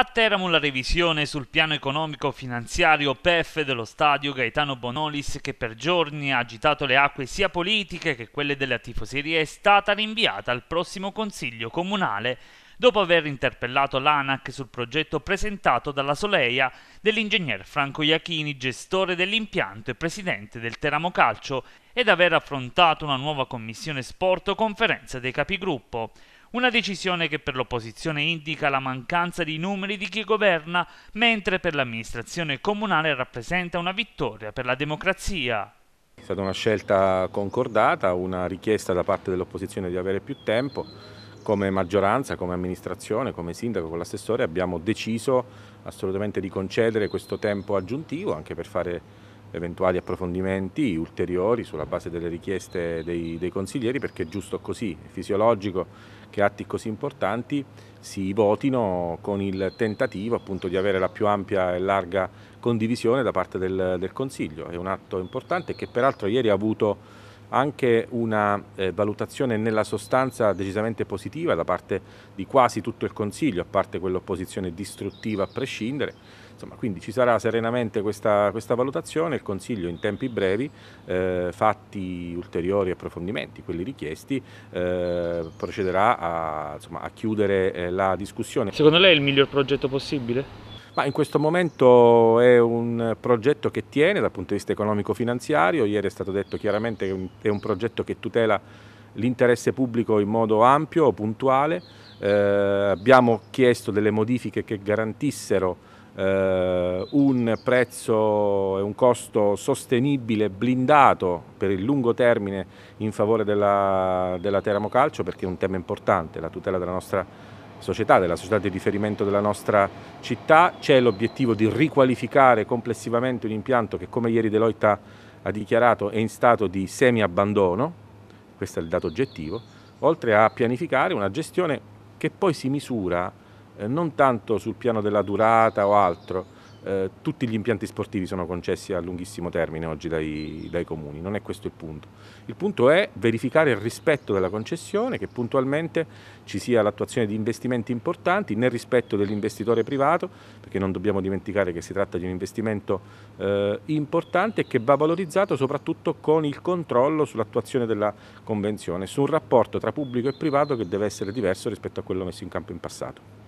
A Teramo la revisione sul piano economico-finanziario PEF dello stadio Gaetano Bonolis che per giorni ha agitato le acque sia politiche che quelle della tifoseria è stata rinviata al prossimo Consiglio Comunale dopo aver interpellato l'ANAC sul progetto presentato dalla Soleia dell'ingegner Franco Iachini, gestore dell'impianto e presidente del Teramo Calcio, ed aver affrontato una nuova commissione sport o conferenza dei capigruppo. Una decisione che per l'opposizione indica la mancanza di numeri di chi governa, mentre per l'amministrazione comunale rappresenta una vittoria per la democrazia. È stata una scelta concordata, una richiesta da parte dell'opposizione di avere più tempo. Come maggioranza, come amministrazione, come sindaco, con l'assessore abbiamo deciso assolutamente di concedere questo tempo aggiuntivo anche per fare eventuali approfondimenti ulteriori sulla base delle richieste dei, dei consiglieri perché è giusto così, è fisiologico che atti così importanti si votino con il tentativo appunto di avere la più ampia e larga condivisione da parte del, del Consiglio. È un atto importante che peraltro ieri ha avuto anche una eh, valutazione nella sostanza decisamente positiva da parte di quasi tutto il Consiglio, a parte quell'opposizione distruttiva a prescindere. Insomma, quindi ci sarà serenamente questa, questa valutazione, il Consiglio in tempi brevi, eh, fatti ulteriori approfondimenti, quelli richiesti, eh, procederà a, insomma, a chiudere eh, la discussione. Secondo lei è il miglior progetto possibile? Ma in questo momento è un progetto che tiene dal punto di vista economico-finanziario, ieri è stato detto chiaramente che è un progetto che tutela l'interesse pubblico in modo ampio, puntuale, eh, abbiamo chiesto delle modifiche che garantissero eh, un prezzo e un costo sostenibile, blindato per il lungo termine in favore della, della Teramo Calcio perché è un tema importante, la tutela della nostra società, della società di riferimento della nostra città. C'è l'obiettivo di riqualificare complessivamente un impianto che, come ieri Deloitte ha, ha dichiarato, è in stato di semi-abbandono, questo è il dato oggettivo, oltre a pianificare una gestione che poi si misura eh, non tanto sul piano della durata o altro, eh, tutti gli impianti sportivi sono concessi a lunghissimo termine oggi dai, dai, comuni, non è questo il punto. Il punto è verificare il rispetto della concessione, che puntualmente ci sia l'attuazione di investimenti importanti nel rispetto dell'investitore privato, perché non dobbiamo dimenticare che si tratta di un investimento eh, importante e che va valorizzato soprattutto con il controllo sull'attuazione della convenzione, su un rapporto tra pubblico e privato che deve essere diverso rispetto a quello messo in campo in passato.